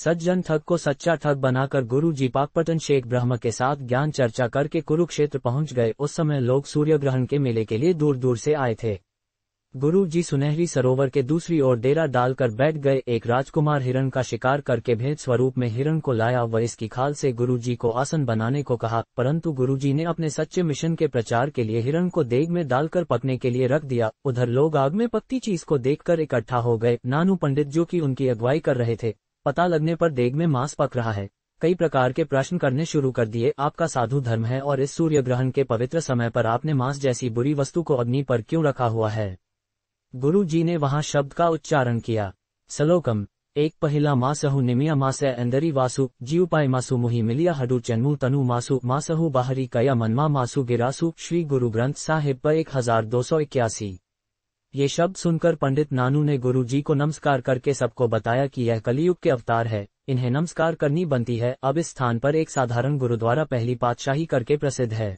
सज्जन ठग को सच्चा ठग बनाकर गुरु जी पाकपटन शेख ब्रह्म के साथ ज्ञान चर्चा करके कुरुक्षेत्र पहुंच गए उस समय लोग सूर्य ग्रहण के मेले के लिए दूर दूर से आए थे गुरु जी सुनहरी सरोवर के दूसरी ओर डेरा डालकर बैठ गए एक राजकुमार हिरण का शिकार करके भेद स्वरूप में हिरण को लाया व इसकी खाल से गुरु जी को आसन बनाने को कहा परंतु गुरु जी ने अपने सच्चे मिशन के प्रचार के लिए हिरण को देग में डालकर पकने के लिए रख दिया उधर लोग आग में पकती चीज को देखकर इकट्ठा हो गए नानू पंडित जो की उनकी अगुवाई कर रहे थे पता लगने पर देग में मांस पक रहा है कई प्रकार के प्रश्न करने शुरू कर दिए आपका साधु धर्म है और इस सूर्य ग्रहण के पवित्र समय पर आपने मांस जैसी बुरी वस्तु को अग्नि पर क्यों रखा हुआ है गुरु जी ने वहां शब्द का उच्चारण किया सलोकम एक पहला मासहु निमिया मास अंदरी वासु जीव पाय मासु मुहि मिलिया हडु चन्मु तनु मासु मासहु बाहरी कया मनमा मासु गिरासु श्री गुरु ग्रंथ साहिब पर एक हजार दो सौ इक्यासी ये शब्द सुनकर पंडित नानू ने गुरु जी को नमस्कार करके सबको बताया कि यह कलियुग के अवतार है इन्हें नमस्कार करनी बनती है अब इस स्थान पर एक साधारण गुरुद्वारा पहली पातशाही करके प्रसिद्ध है